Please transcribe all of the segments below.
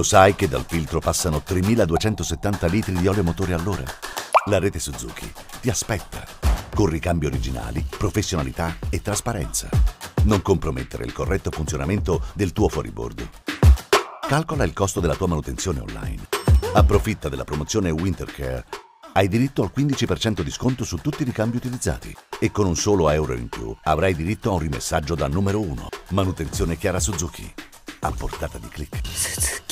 Lo sai che dal filtro passano 3270 litri di olio motore all'ora? La rete Suzuki ti aspetta con ricambi originali, professionalità e trasparenza. Non compromettere il corretto funzionamento del tuo fuoribordo. Calcola il costo della tua manutenzione online. Approfitta della promozione Wintercare. Hai diritto al 15% di sconto su tutti i ricambi utilizzati e con un solo euro in più avrai diritto a un rimessaggio da numero 1. Manutenzione Chiara Suzuki. A portata di click. Suzuki.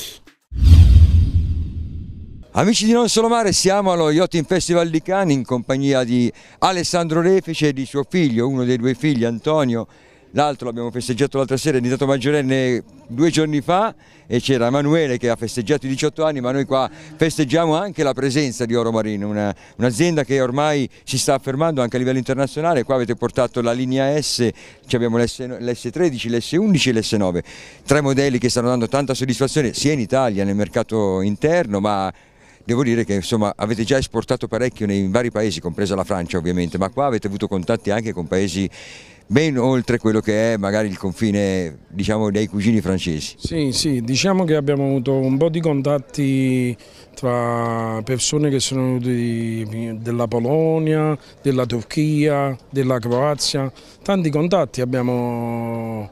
Amici di Non Solo Mare, siamo allo Yachting Festival di Cannes in compagnia di Alessandro Refice e di suo figlio, uno dei due figli, Antonio. L'altro l'abbiamo festeggiato l'altra sera, è diventato maggiorenne due giorni fa e c'era Emanuele che ha festeggiato i 18 anni, ma noi qua festeggiamo anche la presenza di Oro Marino, un'azienda un che ormai si sta affermando anche a livello internazionale, qua avete portato la linea S, abbiamo l'S13, l'S11 e l'S9, tre modelli che stanno dando tanta soddisfazione sia in Italia nel mercato interno, ma devo dire che insomma, avete già esportato parecchio nei vari paesi, compresa la Francia ovviamente, ma qua avete avuto contatti anche con paesi ben oltre quello che è magari il confine diciamo, dei cugini francesi. Sì, sì, diciamo che abbiamo avuto un po' di contatti tra persone che sono venute della Polonia, della Turchia, della Croazia, tanti contatti abbiamo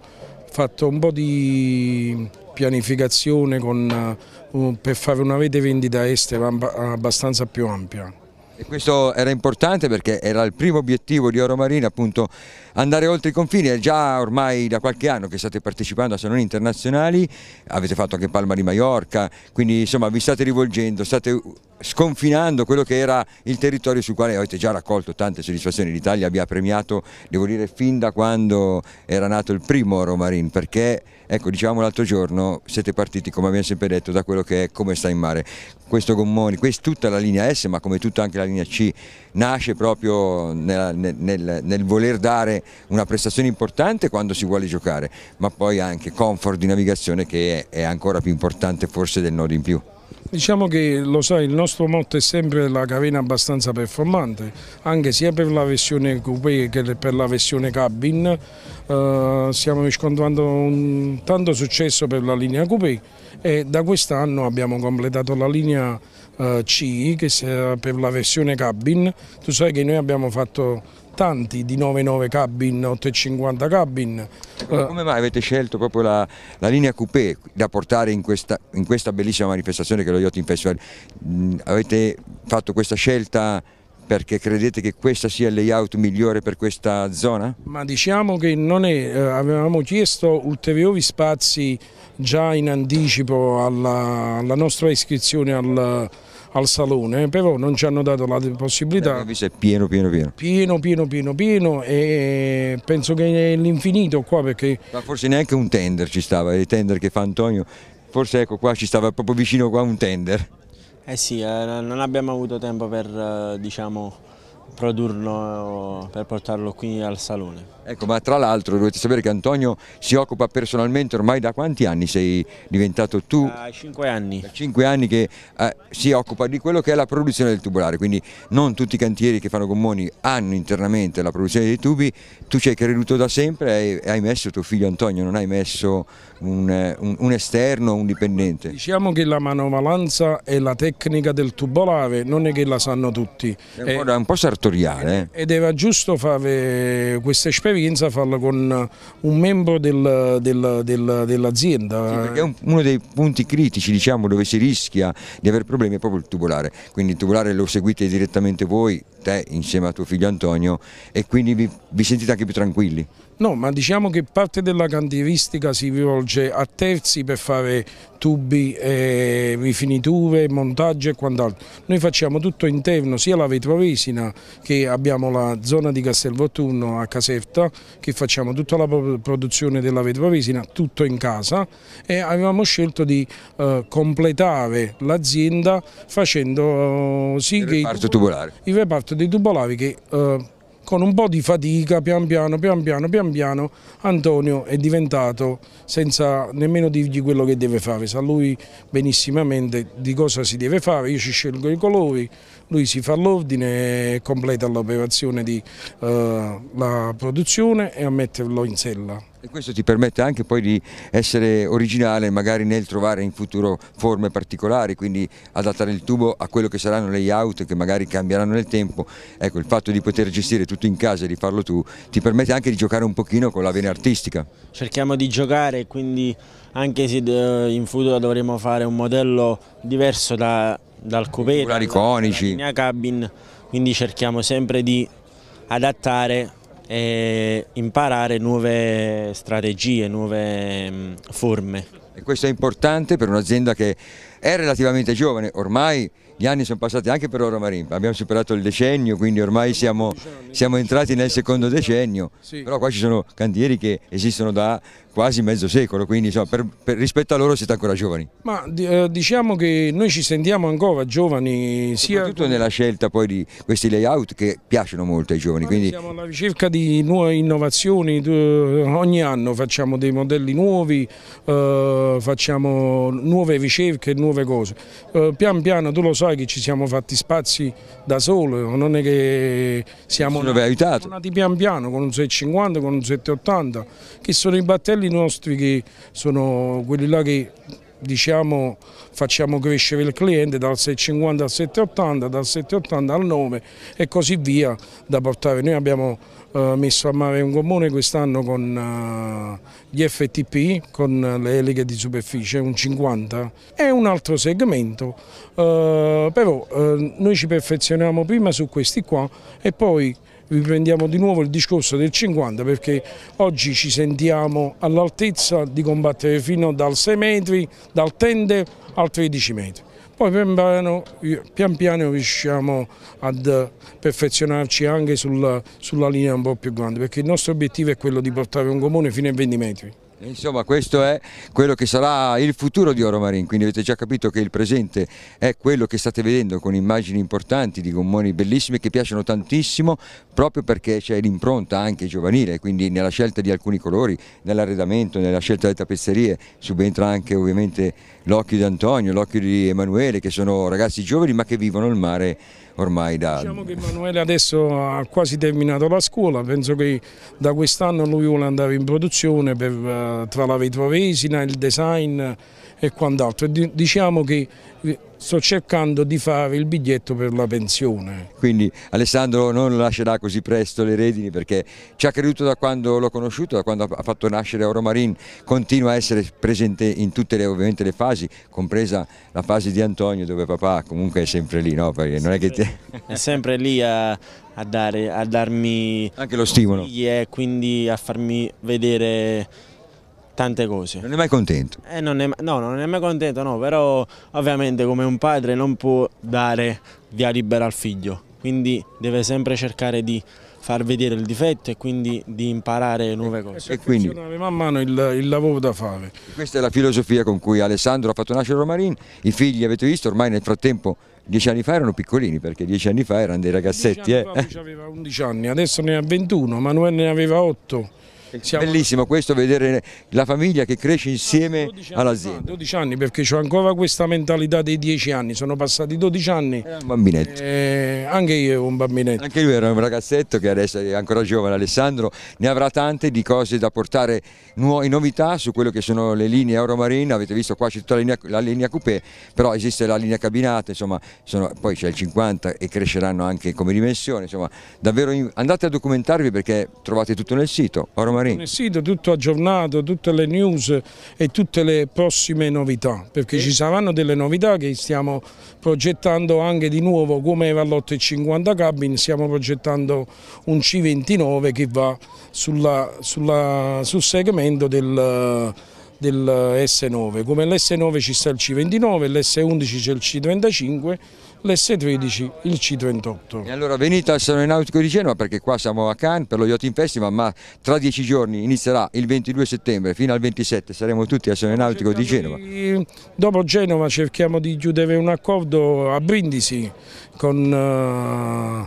fatto un po' di pianificazione con, eh, per fare una rete vendita estera abbastanza più ampia. E questo era importante perché era il primo obiettivo di Oro Marina appunto andare oltre i confini, è già ormai da qualche anno che state partecipando a saloni internazionali, avete fatto anche Palma di Maiorca, quindi insomma vi state rivolgendo, state sconfinando quello che era il territorio sul quale avete già raccolto tante soddisfazioni. L'Italia abbia premiato, devo dire, fin da quando era nato il primo Romarin, perché, ecco, diciamo l'altro giorno, siete partiti, come abbiamo sempre detto, da quello che è come sta in mare. Questo gommoni, questa, tutta la linea S, ma come tutta anche la linea C, nasce proprio nel, nel, nel voler dare una prestazione importante quando si vuole giocare, ma poi anche comfort di navigazione che è, è ancora più importante forse del nodo in più. Diciamo che lo sai, il nostro motto è sempre la carena abbastanza performante, anche sia per la versione coupé che per la versione cabin. Eh, stiamo riscontrando un tanto successo per la linea coupé e da quest'anno abbiamo completato la linea eh, C che è per la versione cabin. Tu sai che noi abbiamo fatto importanti di 9,9 cabin, 8,50 cabin. Come eh. mai avete scelto proprio la, la linea coupé da portare in questa, in questa, bellissima manifestazione che è lo Yachting Festival? Mm, avete fatto questa scelta perché credete che questo sia il layout migliore per questa zona? Ma diciamo che non è, eh, avevamo chiesto ulteriori spazi già in anticipo alla, alla nostra iscrizione al, al salone, però non ci hanno dato la possibilità. Invece è pieno, pieno, pieno. Pieno, pieno, pieno, pieno e penso che è l'infinito qua perché... Ma forse neanche un tender ci stava, il tender che fa Antonio, forse ecco qua ci stava proprio vicino qua un tender. Eh sì, eh, non abbiamo avuto tempo per, eh, diciamo produrlo eh, per portarlo qui al salone. Ecco, ma tra l'altro dovete sapere che Antonio si occupa personalmente ormai da quanti anni sei diventato tu? Da cinque anni. Da 5 anni che eh, si occupa di quello che è la produzione del tubolare, quindi non tutti i cantieri che fanno gommoni hanno internamente la produzione dei tubi, tu ci hai creduto da sempre e hai messo tuo figlio Antonio, non hai messo un, eh, un, un esterno, un dipendente. Diciamo che la manovalanza e la tecnica del tubolare non è che la sanno tutti. È un po', eh, è un po sartoriale. Eh. Ed era giusto fare questa esperienza, farla con un membro del, del, del, dell'azienda. Sì, uno dei punti critici diciamo, dove si rischia di avere problemi è proprio il tubolare, quindi il tubolare lo seguite direttamente voi, te insieme a tuo figlio Antonio e quindi vi, vi sentite anche più tranquilli. No, ma diciamo che parte della cantieristica si rivolge a terzi per fare tubi, eh, rifiniture, montaggi e quant'altro. Noi facciamo tutto interno, sia la vetrovesina che abbiamo la zona di Castelvotturno a Caserta, che facciamo tutta la produzione della vetrovesina, tutto in casa e avevamo scelto di eh, completare l'azienda facendo eh, sì il che... Reparto i, tubolari. Il reparto dei tubolari che... Eh, con un po' di fatica, pian piano, pian piano, pian piano, Antonio è diventato, senza nemmeno dirgli quello che deve fare, sa lui benissimamente di cosa si deve fare, io ci scelgo i colori, lui si fa l'ordine e completa l'operazione di eh, la produzione e a metterlo in sella. E questo ti permette anche poi di essere originale magari nel trovare in futuro forme particolari, quindi adattare il tubo a quello che saranno layout che magari cambieranno nel tempo. Ecco, il fatto di poter gestire tutto in casa e di farlo tu ti permette anche di giocare un pochino con la vena artistica. Cerchiamo di giocare, quindi anche se eh, in futuro dovremo fare un modello diverso da, dal coupé, dalla da, da linea cabin, quindi cerchiamo sempre di adattare e imparare nuove strategie, nuove mm, forme. E questo è importante per un'azienda che è relativamente giovane, ormai gli anni sono passati anche per Oro Marimpa, abbiamo superato il decennio, quindi ormai siamo, siamo entrati nel secondo decennio, sì. però qua ci sono cantieri che esistono da quasi mezzo secolo, quindi insomma, per, per, rispetto a loro siete ancora giovani. Ma eh, diciamo che noi ci sentiamo ancora giovani. Sia... Soprattutto nella scelta poi di questi layout che piacciono molto ai giovani. Quindi... Siamo alla ricerca di nuove innovazioni, eh, ogni anno facciamo dei modelli nuovi, eh, facciamo nuove ricerche, nuove cose. pian piano tu lo sai fatto è che ci siamo fatti spazi da sole, non è che siamo nati, pian piano con un 650, con un 780, che sono i battelli nostri che sono quelli là che diciamo, facciamo crescere il cliente dal 6,50 al 7,80, dal 7,80 al 9 e così via da portare. Noi abbiamo eh, messo a mare un gommone quest'anno con eh, gli FTP, con le eliche di superficie, un 50, è un altro segmento, eh, però eh, noi ci perfezioniamo prima su questi qua e poi riprendiamo di nuovo il discorso del 50 perché oggi ci sentiamo all'altezza di combattere fino dal 6 metri, dal tende al 13 metri. Poi pian piano, pian piano riusciamo ad perfezionarci anche sulla, sulla linea un po' più grande perché il nostro obiettivo è quello di portare un comune fino ai 20 metri. Insomma questo è quello che sarà il futuro di Oro Marin, quindi avete già capito che il presente è quello che state vedendo con immagini importanti di gommoni bellissimi che piacciono tantissimo proprio perché c'è l'impronta anche giovanile, quindi nella scelta di alcuni colori, nell'arredamento, nella scelta delle tappezzerie subentra anche ovviamente l'occhio di Antonio, l'occhio di Emanuele, che sono ragazzi giovani ma che vivono il mare ormai da... Diciamo che Emanuele adesso ha quasi terminato la scuola, penso che da quest'anno lui vuole andare in produzione per, eh, tra la vetrovesina, il design e quant'altro. Diciamo che eh, sto cercando di fare il biglietto per la pensione. Quindi Alessandro non lascerà così presto le redini perché ci ha creduto da quando l'ho conosciuto, da quando ha fatto nascere Oromarin, continua a essere presente in tutte le, ovviamente, le fasi, compresa la fase di Antonio dove papà comunque è sempre lì, no? Perché non è, che te... è sempre lì a, a, dare, a darmi... Anche lo stimolo. E quindi a farmi vedere tante cose. Non è mai contento? Eh, non è, no, non è mai contento, no, però ovviamente come un padre non può dare via libera al figlio, quindi deve sempre cercare di far vedere il difetto e quindi di imparare nuove eh, cose. Eh, e quindi man mano il, il, lavoro da fare. Questa è la filosofia con cui Alessandro ha fatto nascere Romarin, i figli avete visto ormai nel frattempo dieci anni fa erano piccolini perché dieci anni fa erano dei ragazzetti. Dieci anni eh. aveva 11 anni, adesso ne ha 21, Manuel ne aveva 8 siamo... Bellissimo questo vedere la famiglia che cresce insieme ah, all'azienda. 12 anni perché ho ancora questa mentalità dei 10 anni, sono passati 12 anni. Era un bambinetto. Eh, anche io ero un bambinetto. Anche lui era un ragazzetto che adesso è ancora giovane, Alessandro, ne avrà tante di cose da portare, nuove novità su quello che sono le linee Euromarine, avete visto qua c'è tutta la linea, la linea coupé, però esiste la linea cabinata, insomma, sono, poi c'è il 50 e cresceranno anche come dimensione, insomma, davvero andate a documentarvi perché trovate tutto nel sito. Euromarine Marino. Il sito tutto aggiornato, tutte le news e tutte le prossime novità, perché e? ci saranno delle novità che stiamo progettando anche di nuovo come Vallotto e 50 cabin, stiamo progettando un C29 che va sulla, sulla, sul segmento del del S9, come l'S9 ci sta il C29, l'S11 c'è il C35, l'S13, il C38. E allora venite al Salone Nautico di Genova perché qua siamo a Cannes per lo Yachting Festival, ma tra dieci giorni inizierà il 22 settembre, fino al 27 saremo tutti al Salone Nautico di Genova. Di, dopo Genova cerchiamo di chiudere un accordo a Brindisi con...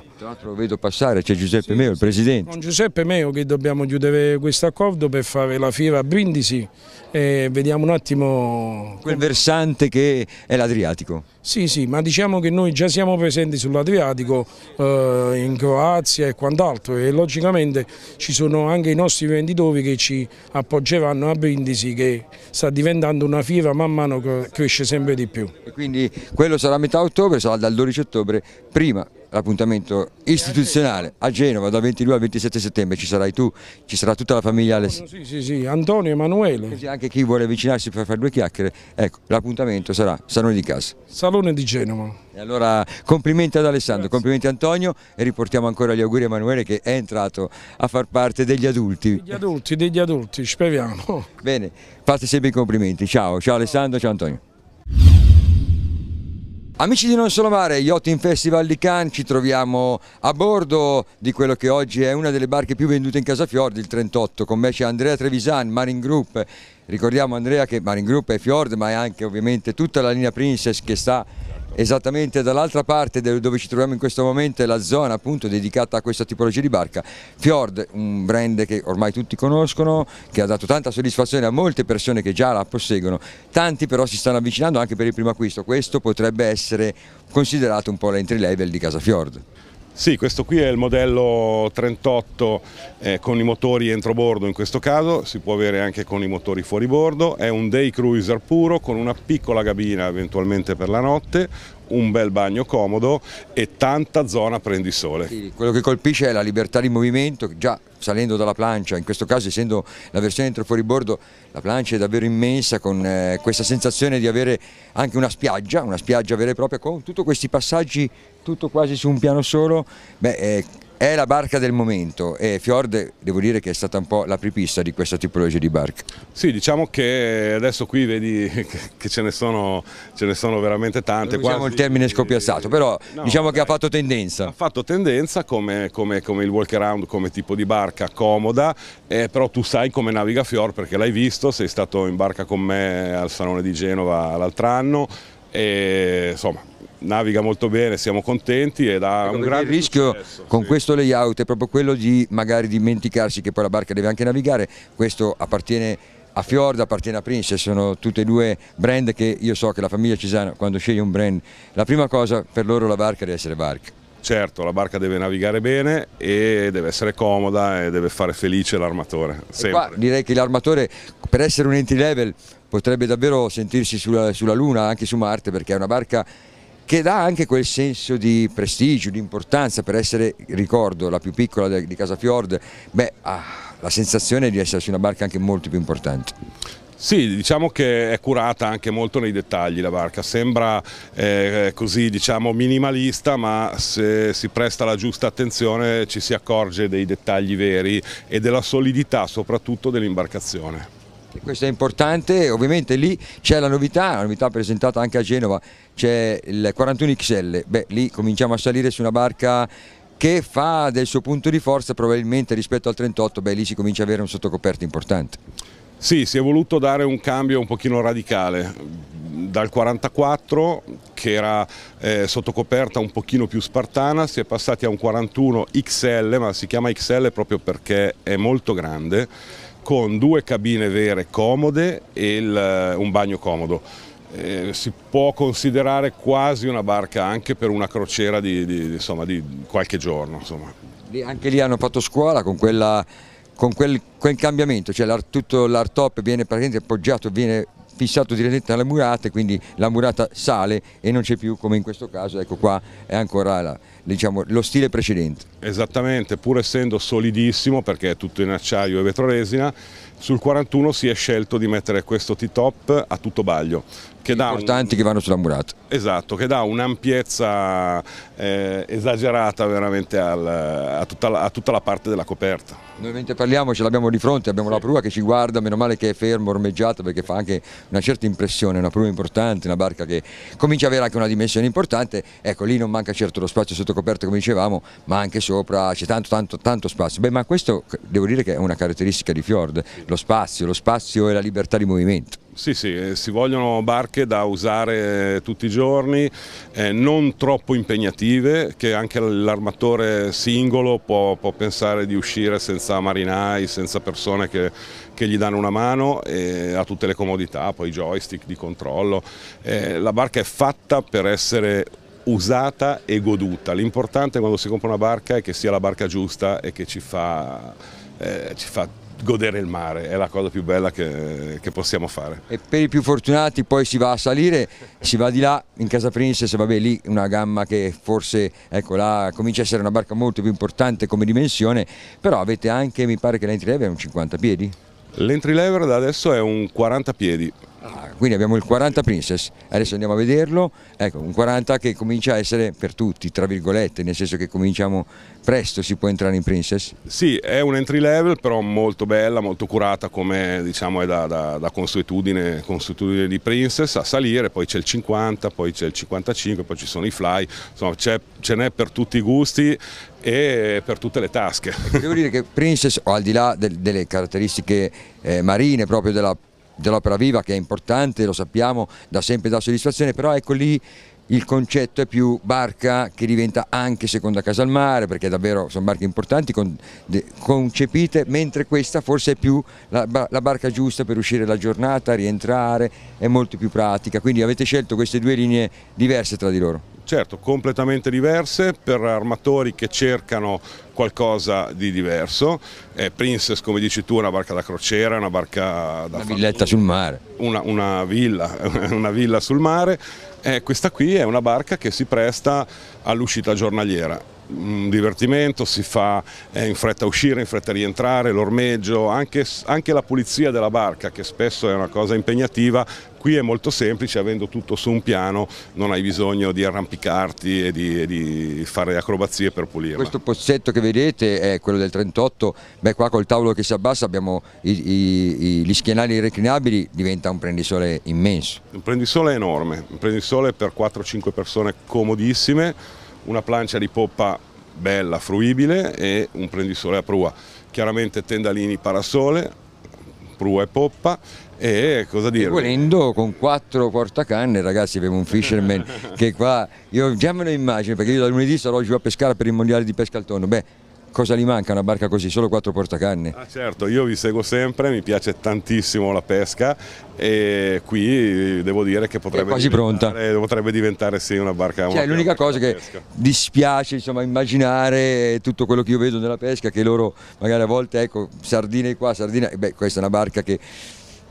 Uh... Tra l'altro vedo passare, c'è Giuseppe sì, Meo, il Presidente. Con Giuseppe Meo che dobbiamo chiudere questo accordo per fare la fiera a Brindisi e vediamo un attimo... Quel versante che è l'Adriatico. Sì, sì, ma diciamo che noi già siamo presenti sull'Adriatico, eh, in Croazia e quant'altro e logicamente ci sono anche i nostri venditori che ci appoggeranno a Brindisi che sta diventando una fiera man mano che cresce sempre di più. E quindi quello sarà a metà ottobre, sarà dal 12 ottobre prima l'appuntamento istituzionale a Genova dal 22 al 27 settembre, ci sarai tu, ci sarà tutta la famiglia Alessandro. Sì, sì, sì, Antonio, Emanuele. Così anche chi vuole avvicinarsi per fare due chiacchiere, ecco, l'appuntamento sarà Salone di Casa. Salone di Genova. E allora complimenti ad Alessandro, Grazie. complimenti Antonio e riportiamo ancora gli auguri a Emanuele che è entrato a far parte degli adulti. Degli adulti, degli adulti, speriamo. Bene, fate sempre i complimenti, ciao, ciao Alessandro, ciao Antonio. Amici di Non Solo Mare, Yacht in Festival di Cannes, ci troviamo a bordo di quello che oggi è una delle barche più vendute in Casafiordi, il 38. Con me c'è Andrea Trevisan, Marine Group, Ricordiamo Andrea che Maringrupp è Fjord ma è anche ovviamente tutta la linea Princess che sta esattamente dall'altra parte dove ci troviamo in questo momento è la zona appunto dedicata a questa tipologia di barca Fjord, un brand che ormai tutti conoscono che ha dato tanta soddisfazione a molte persone che già la posseggono tanti però si stanno avvicinando anche per il primo acquisto questo potrebbe essere considerato un po' l'entry level di casa Fjord sì, questo qui è il modello 38 eh, con i motori entro bordo in questo caso, si può avere anche con i motori fuori bordo, è un day cruiser puro con una piccola gabina eventualmente per la notte, un bel bagno comodo e tanta zona prendisole. quello che colpisce è la libertà di movimento, già salendo dalla plancia, in questo caso essendo la versione dentro fuori bordo, la plancia è davvero immensa con eh, questa sensazione di avere anche una spiaggia, una spiaggia vera e propria con tutti questi passaggi, tutto quasi su un piano solo, beh, eh, è la barca del momento e Fjord devo dire che è stata un po' la pripista di questa tipologia di barca. Sì, diciamo che adesso qui vedi che ce ne sono, ce ne sono veramente tante. Usiamo quasi... il termine scopiazzato, però no, diciamo dai, che ha fatto tendenza. Ha fatto tendenza come, come, come, il walk around, come tipo di barca comoda, eh, però tu sai come naviga Fjord perché l'hai visto, sei stato in barca con me al Salone di Genova l'altro anno e insomma naviga molto bene, siamo contenti ed ha ecco, un grande Il rischio successo, con sì. questo layout è proprio quello di magari dimenticarsi che poi la barca deve anche navigare, questo appartiene a Fiord, appartiene a Princess, sono tutte e due brand che io so che la famiglia Cesana quando sceglie un brand, la prima cosa per loro la barca deve essere barca. Certo, la barca deve navigare bene e deve essere comoda e deve fare felice l'armatore. direi che l'armatore per essere un entry level potrebbe davvero sentirsi sulla, sulla Luna, anche su Marte, perché è una barca che dà anche quel senso di prestigio, di importanza per essere, ricordo, la più piccola di Casafiord, beh, ah, la sensazione di essere su una barca anche molto più importante. Sì, diciamo che è curata anche molto nei dettagli la barca, sembra eh, così diciamo minimalista ma se si presta la giusta attenzione ci si accorge dei dettagli veri e della solidità soprattutto dell'imbarcazione. Questo è importante, ovviamente lì c'è la novità, la novità presentata anche a Genova, c'è il 41 XL, beh lì cominciamo a salire su una barca che fa del suo punto di forza probabilmente rispetto al 38, beh lì si comincia ad avere un sottocoperto importante. Sì, si è voluto dare un cambio un pochino radicale, dal 44 che era eh, sottocoperta un pochino più spartana, si è passati a un 41 XL, ma si chiama XL proprio perché è molto grande con due cabine vere comode e il, eh, un bagno comodo. Eh, si può considerare quasi una barca anche per una crociera di, di, insomma, di qualche giorno. Insomma. Anche lì hanno fatto scuola con, quella, con quel, quel, cambiamento, cioè tutto l'art-top viene praticamente appoggiato, viene fissato direttamente alla murata quindi la murata sale e non c'è più come in questo caso, ecco qua è ancora la, diciamo, lo stile precedente. Esattamente, pur essendo solidissimo perché è tutto in acciaio e vetroresina, sul 41 si è scelto di mettere questo T-top a tutto baglio. Che importanti un... che vanno sulla murata. Esatto, che dà un'ampiezza eh, esagerata veramente al, a, tutta la, a, tutta la, parte della coperta. Noi mentre parliamo ce l'abbiamo di fronte, abbiamo sì. la prua che ci guarda, meno male che è fermo, ormeggiato, perché fa anche una certa impressione, una prua importante, una barca che comincia ad avere anche una dimensione importante, ecco lì non manca certo lo spazio sotto coperta come dicevamo, ma anche sopra c'è tanto tanto tanto spazio. Beh ma questo devo dire che è una caratteristica di Fjord, lo spazio, lo spazio e la libertà di movimento. Sì, sì, eh, si vogliono barche da usare eh, tutti i giorni, eh, non troppo impegnative, che anche l'armatore singolo può, può, pensare di uscire senza marinai, senza persone che, che gli danno una mano, e ha tutte le comodità, poi joystick di controllo. Eh, la barca è fatta per essere usata e goduta, l'importante quando si compra una barca è che sia la barca giusta e che ci fa, eh, ci fa godere il mare, è la cosa più bella che, che, possiamo fare. E per i più fortunati poi si va a salire, si va di là in Casa Princess, vabbè lì una gamma che forse ecco, là, comincia a essere una barca molto più importante come dimensione, però avete anche, mi pare che l'entry level è un 50 piedi? L'entry lever da adesso è un 40 piedi, quindi abbiamo il 40 Princess, adesso andiamo a vederlo, ecco un 40 che comincia a essere per tutti, tra virgolette, nel senso che cominciamo presto si può entrare in Princess? Sì, è un entry level però molto bella, molto curata come diciamo è da, da, da consuetudine, consuetudine, di Princess a salire, poi c'è il 50, poi c'è il 55, poi ci sono i fly, insomma ce n'è per tutti i gusti e per tutte le tasche. Devo dire che Princess, al di là del, delle caratteristiche eh, marine proprio della dell'opera viva che è importante, lo sappiamo, da sempre dà soddisfazione, però ecco lì il concetto è più barca che diventa anche seconda casa al mare perché davvero sono barche importanti concepite mentre questa forse è più la, la barca giusta per uscire la giornata, rientrare, è molto più pratica quindi avete scelto queste due linee diverse tra di loro certo, completamente diverse per armatori che cercano qualcosa di diverso. Eh, Princess, come dici tu, è una barca da crociera, una barca da... Una villetta sul mare. Una, una villa, una villa sul mare. Eh, questa qui è una barca che si presta all'uscita giornaliera un divertimento, si fa eh, in fretta uscire, in fretta rientrare, l'ormeggio, anche, anche la pulizia della barca che spesso è una cosa impegnativa, qui è molto semplice, avendo tutto su un piano non hai bisogno di arrampicarti e di, e di fare acrobazie per pulirla. Questo pozzetto che vedete è quello del 38, beh qua col tavolo che si abbassa abbiamo i, i, i, gli schienali reclinabili, diventa un prendisole immenso. Un prendisole enorme, un prendisole per 4-5 persone comodissime una plancia di poppa bella, fruibile e un prendisole a prua. Chiaramente tendalini parasole, prua e poppa e cosa dire? Volendo con quattro portacanne ragazzi abbiamo un fisherman che qua, io già me lo immagino perché io da lunedì sarò giù a pescare per il mondiale di pesca al tonno, Beh, cosa gli manca una barca così? Solo quattro portacanne. Ah, certo, io vi seguo sempre, mi piace tantissimo la pesca e qui devo dire che potrebbe, diventare, pronta. potrebbe diventare sì una barca. Cioè, l'unica cosa che pesca. dispiace insomma, immaginare tutto quello che io vedo nella pesca, che loro magari a volte, ecco, sardine qua, sardine, beh questa è una barca che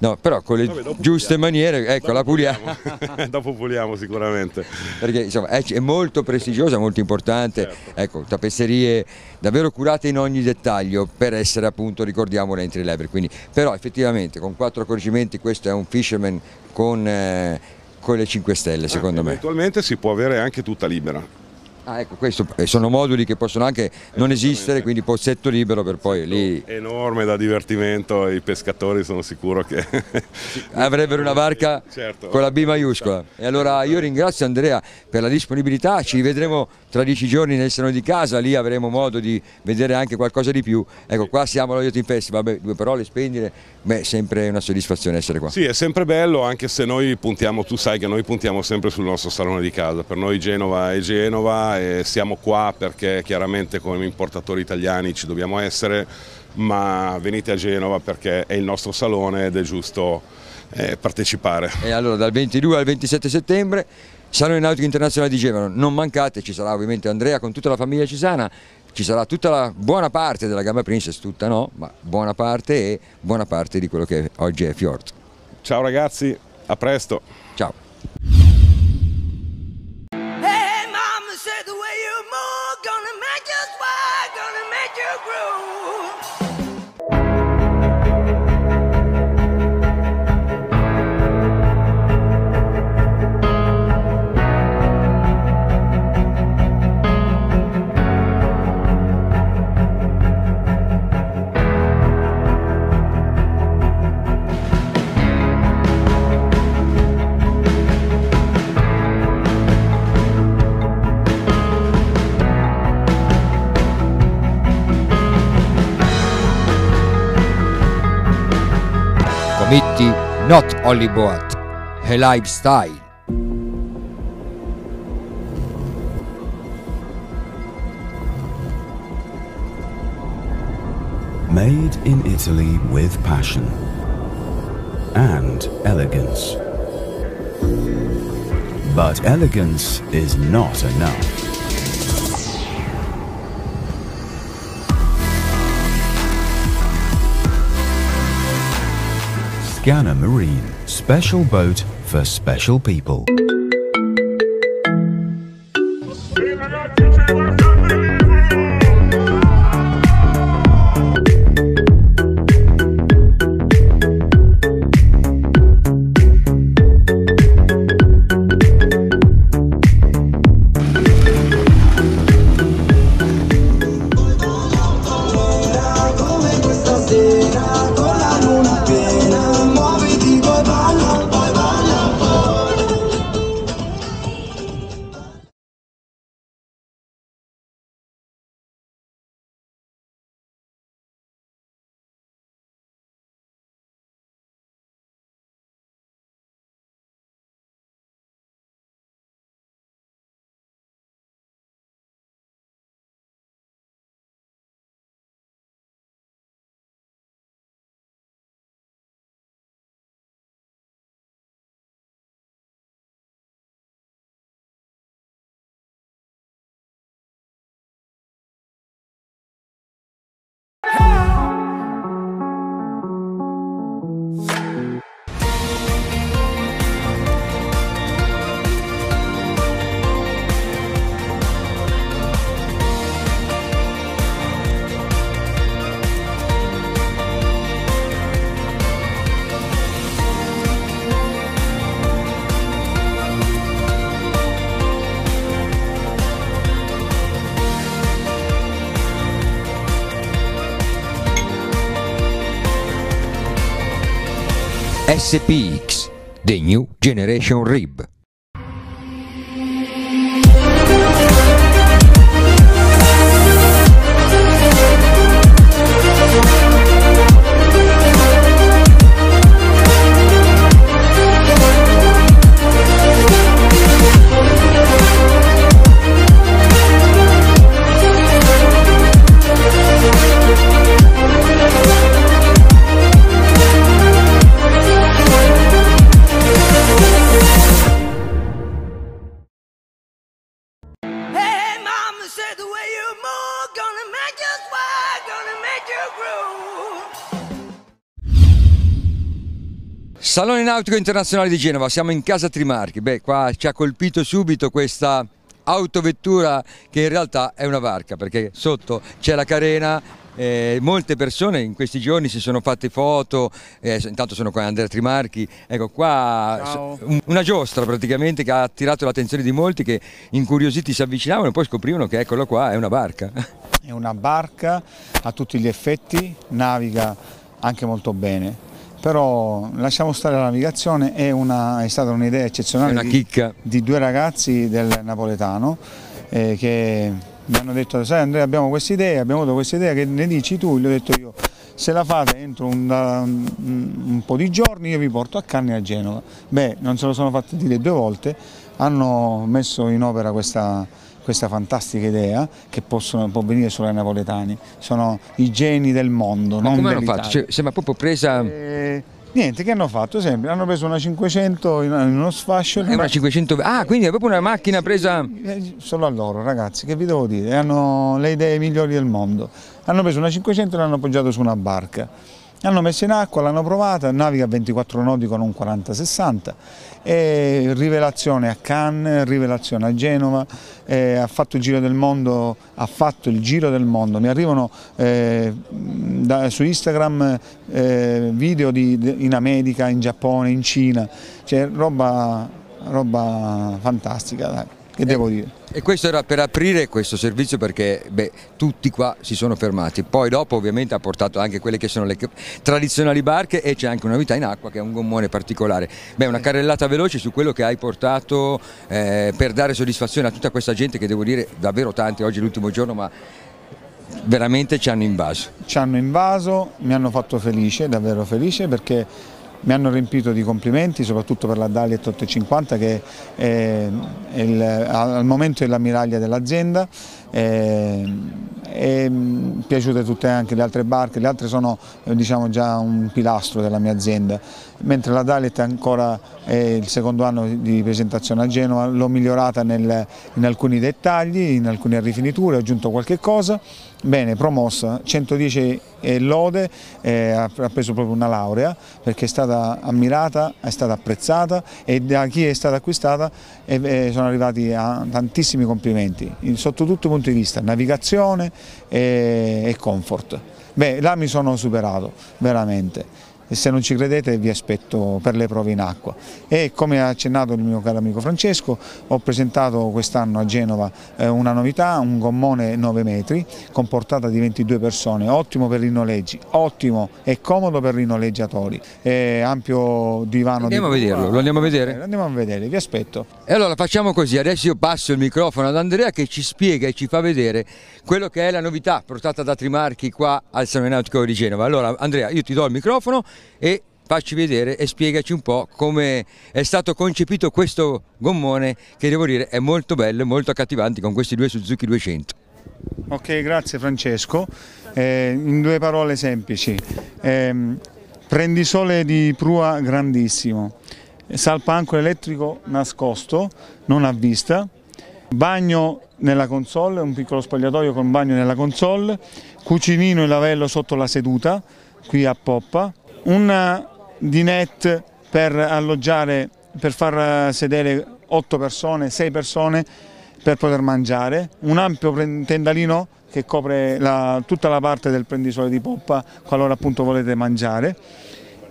No, però con le Vabbè, giuste puliamo. maniere, ecco, dopo la puliamo. puliamo. dopo puliamo sicuramente. Perché insomma è, è molto prestigiosa, molto importante, certo. ecco, tappezzerie davvero curate in ogni dettaglio per essere appunto, ricordiamo, l'entry level. Quindi, però effettivamente con quattro accorgimenti questo è un fisherman con, eh, con le 5 stelle ah, secondo ah, me. Eventualmente si può avere anche tutta libera Ah, ecco, questo, eh, sono moduli che possono anche non esistere, quindi pozzetto libero per poi lì... Enorme da divertimento, i pescatori sono sicuro che... Avrebbero una barca certo. con la B maiuscola. E allora io ringrazio Andrea per la disponibilità, ci vedremo tra dieci giorni nel salone di casa, lì avremo modo di vedere anche qualcosa di più. Ecco, qua siamo allo Yachting Festival, Vabbè, due parole, spendere, beh, sempre una soddisfazione essere qua. Sì, è sempre bello, anche se noi puntiamo, tu sai che noi puntiamo sempre sul nostro salone di casa, per noi Genova è Genova e siamo qua perché chiaramente come importatori italiani ci dobbiamo essere, ma venite a Genova perché è il nostro salone ed è giusto eh, partecipare. E allora dal 22 al 27 settembre Salone Nautico Internazionale di Genova, non mancate, ci sarà ovviamente Andrea con tutta la famiglia Cisana, ci sarà tutta la buona parte della Gamba Princess, tutta no, ma buona parte e buona parte di quello che oggi è Fjord. Ciao ragazzi, a presto. Ciao. only her lifestyle. Made in Italy with passion and elegance. But elegance is not enough. Ghana Marine. Special boat for special people. SPX, the new generation rib. Salone Nautico Internazionale di Genova, siamo in casa Trimarchi. Beh, qua ci ha colpito subito questa autovettura che in realtà è una barca perché sotto c'è la carena eh, molte persone in questi giorni si sono fatte foto, eh, intanto sono qua Andrea Trimarchi, ecco qua Ciao. una giostra praticamente che ha attirato l'attenzione di molti che incuriositi si avvicinavano e poi scoprivano che eccolo qua è una barca. È una barca a tutti gli effetti, naviga anche molto bene, però lasciamo stare la navigazione, è, una, è stata un'idea eccezionale di, di, due ragazzi del napoletano eh, che mi hanno detto sai Andrea abbiamo questa idea, abbiamo avuto questa idea, che ne dici tu? Gli ho detto io se la fate entro un, un, un, po' di giorni io vi porto a Canne a Genova. Beh, non se lo sono fatto dire due volte, hanno messo in opera questa, questa fantastica idea che possono, può venire solo ai napoletani, sono i geni del mondo. Ma come hanno fatto? Cioè, sembra proprio presa... E... Eh, niente, che hanno fatto? Sempre, hanno preso una 500 in uno sfascio. È eh, una 500, ah, quindi è proprio una macchina presa... Eh, solo a loro, ragazzi, che vi devo dire, hanno le idee migliori del mondo. Hanno preso una 500 e l'hanno appoggiato su una barca L'hanno messa in acqua, l'hanno provata, naviga a 24 nodi con un 40-60, e rivelazione a Cannes, rivelazione a Genova, eh, ha fatto il giro del mondo, ha fatto il giro del mondo, mi arrivano eh, da, su Instagram eh, video di, in America, in Giappone, in Cina, cioè roba, roba fantastica. Dai che devo dire. E questo era per aprire questo servizio perché beh, tutti qua si sono fermati, poi dopo ovviamente ha portato anche quelle che sono le tradizionali barche e c'è anche una novità in acqua che è un gommone particolare. Beh, una carrellata veloce su quello che hai portato eh, per dare soddisfazione a tutta questa gente che devo dire davvero tanti, oggi è l'ultimo giorno ma veramente ci hanno invaso. Ci hanno invaso, mi hanno fatto felice, davvero felice perché mi hanno riempito di complimenti, soprattutto per la Daliet 850 che è il, al momento è l'ammiraglia dell'azienda. E, mm, piaciute tutte anche le altre barche, le altre sono eh, diciamo, già un pilastro della mia azienda, mentre la Dalet è ancora il secondo anno di presentazione a Genova, l'ho migliorata nel, in alcuni dettagli, in alcune rifiniture, ho aggiunto qualche cosa Bene, promossa, 110 e lode, eh, ha preso proprio una laurea perché è stata ammirata, è stata apprezzata e da chi è stata acquistata eh, eh sono arrivati a tantissimi complimenti sotto tutti i punti di vista, navigazione e, e comfort. Beh, là mi sono superato, veramente se non ci credete vi aspetto per le prove in acqua. E come ha accennato il mio caro amico Francesco, ho presentato quest'anno a Genova eh, una novità, un gommone 9 metri con portata di 22 persone, ottimo per i noleggi, ottimo e comodo per i noleggiatori, e ampio divano. Andiamo di... a vederlo, lo andiamo a vedere? Andiamo a vedere, vi aspetto. E allora facciamo così, adesso io passo il microfono ad Andrea che ci spiega e ci fa vedere quello che è la novità portata da Trimarchi qua al Salone Nautico di Genova. Allora Andrea io ti do il microfono e facci vedere e spiegaci un po' come è stato concepito questo gommone che devo dire è molto bello e molto accattivante con questi due Suzuki 200. Ok, grazie Francesco. Eh, in due parole semplici, eh, prendisole di prua grandissimo, salpanco elettrico nascosto, non a vista, bagno nella console, un piccolo spogliatoio con bagno nella console, cucinino e lavello sotto la seduta, qui a poppa, un dinette per alloggiare, per far eh, sedere 8 persone, 6 persone per poter mangiare, un ampio tendalino che copre la, tutta la parte del prendisole di poppa qualora appunto volete mangiare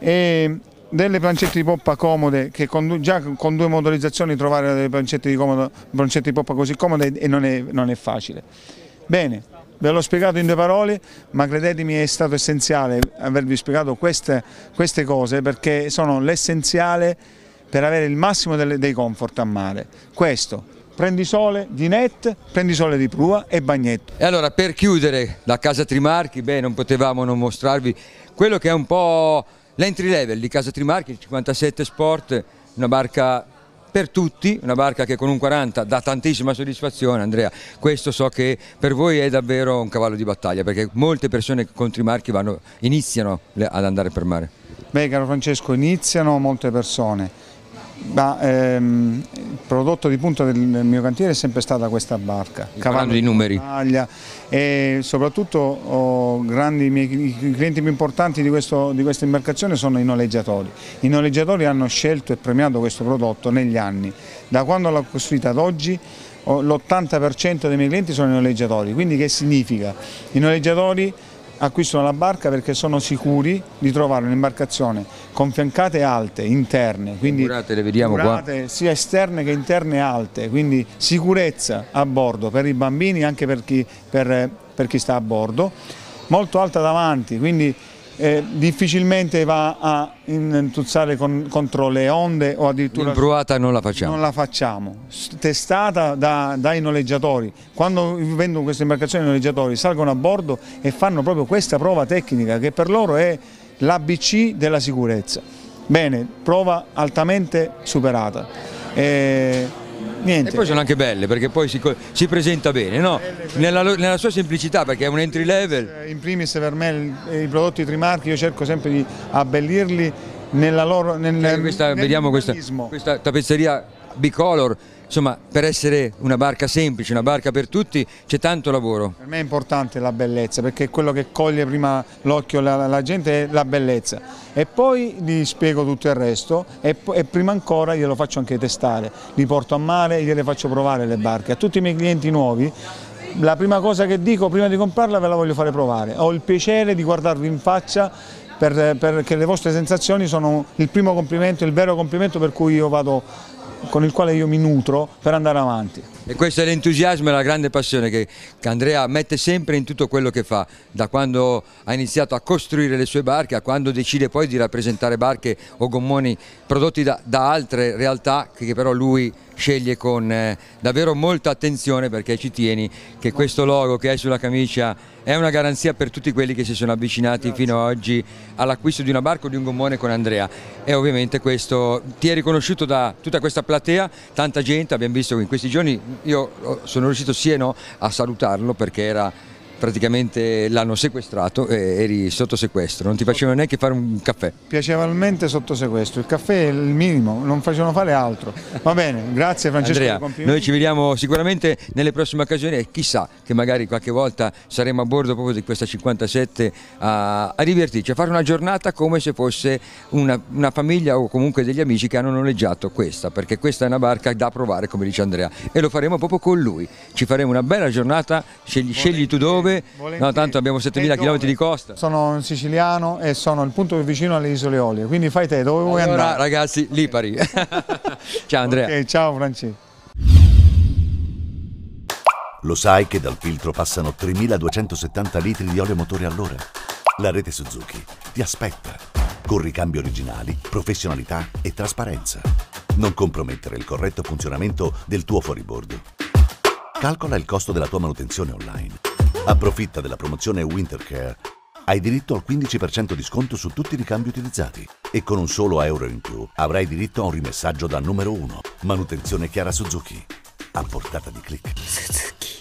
e delle pancette di poppa comode che con, già con due motorizzazioni trovare delle pancette di, comodo, plancette di poppa così comode e non è, non è facile. Bene, Ve l'ho spiegato in due parole, ma credetemi è stato essenziale avervi spiegato queste, queste cose perché sono l'essenziale per avere il massimo delle, dei comfort a mare. Questo, prendi sole di net, prendi sole di prua e bagnetto. E allora per chiudere la casa Trimarchi, beh non potevamo non mostrarvi quello che è un po' l'entry level di casa Trimarchi, il 57 Sport, una barca per tutti, una barca che con un 40 dà tantissima soddisfazione Andrea, questo so che per voi è davvero un cavallo di battaglia perché molte persone con Trimarchi vanno, iniziano ad andare per mare. Beh caro Francesco iniziano molte persone, ma, ehm, il prodotto di punta del mio cantiere è sempre stata questa barca, cavallo di numeri e soprattutto oh, grandi, i, miei, i, clienti più importanti di, questo, di, questa imbarcazione sono i noleggiatori. I noleggiatori hanno scelto e premiato questo prodotto negli anni, da quando l'ho costruita ad oggi l'80% dei miei clienti sono i noleggiatori, quindi che significa? I noleggiatori acquistano la barca perché sono sicuri di trovare un'imbarcazione con fiancate alte, interne, quindi murate, le vediamo murate, qua. sia esterne che interne alte, quindi sicurezza a bordo per i bambini e anche per chi, per, per chi sta a bordo, molto alta davanti, quindi eh, difficilmente va a intuzzare con, contro le onde o addirittura... L'imbruata non la facciamo. Non la facciamo, testata da, dai noleggiatori. Quando vendono queste imbarcazioni i noleggiatori salgono a bordo e fanno proprio questa prova tecnica che per loro è l'ABC della sicurezza. Bene, prova altamente superata. Eh, Niente. E poi sono anche belle perché poi si, si presenta bene, no? nella, nella, sua semplicità perché è un entry level. Eh, in primis per me i prodotti Trimarchi io cerco sempre di abbellirli nella loro... Nel, cioè questa, nel vediamo questa, questa tappezzeria bicolor insomma per essere una barca semplice, una barca per tutti c'è tanto lavoro. Per me è importante la bellezza perché quello che coglie prima l'occhio la, la, gente è la bellezza e poi gli spiego tutto il resto e, e, prima ancora glielo faccio anche testare, li porto a mare e gliele faccio provare le barche. A tutti i miei clienti nuovi la prima cosa che dico prima di comprarla ve la voglio fare provare, ho il piacere di guardarvi in faccia per, perché le vostre sensazioni sono il primo complimento, il vero complimento per cui io vado con il quale io mi nutro per andare avanti. E questo è l'entusiasmo e la grande passione che, Andrea mette sempre in tutto quello che fa, da quando ha iniziato a costruire le sue barche a quando decide poi di rappresentare barche o gommoni prodotti da, da altre realtà che però lui sceglie con eh, davvero molta attenzione perché ci tieni che questo logo che hai sulla camicia è una garanzia per tutti quelli che si sono avvicinati Grazie. fino ad oggi all'acquisto di una barca o di un gommone con Andrea e ovviamente questo ti è riconosciuto da tutta questa platea, tanta gente, abbiamo visto in questi giorni, io sono riuscito sì e no a salutarlo perché era praticamente l'hanno sequestrato e eri sotto sequestro, non ti facevano neanche fare un caffè. Piacevolmente sotto sequestro, il caffè è il minimo, non facevano fare altro. Va bene, grazie Francesco. Andrea, noi ci vediamo sicuramente nelle prossime occasioni e chissà che magari qualche volta saremo a bordo proprio di questa 57 a, a divertirci, a fare una giornata come se fosse una, una famiglia o comunque degli amici che hanno noleggiato questa, perché questa è una barca da provare come dice Andrea e lo faremo proprio con lui. Ci faremo una bella giornata, scegli, scegli tu dove dove? Volentieri. No, tanto abbiamo 7000 km di costa. Sono un siciliano e sono il punto più vicino alle isole Olie, quindi fai te, dove allora, vuoi andare? ragazzi, okay. Lipari. ciao Andrea. Okay, ciao Francesco. Lo sai che dal filtro passano 3270 litri di olio motore all'ora? La rete Suzuki ti aspetta con ricambi originali, professionalità e trasparenza. Non compromettere il corretto funzionamento del tuo fuoribordo. Calcola il costo della tua manutenzione online Approfitta della promozione Wintercare. Hai diritto al 15% di sconto su tutti i ricambi utilizzati e con un solo euro in più avrai diritto a un rimessaggio da numero 1. Manutenzione Chiara Suzuki. A portata di click. Suzuki.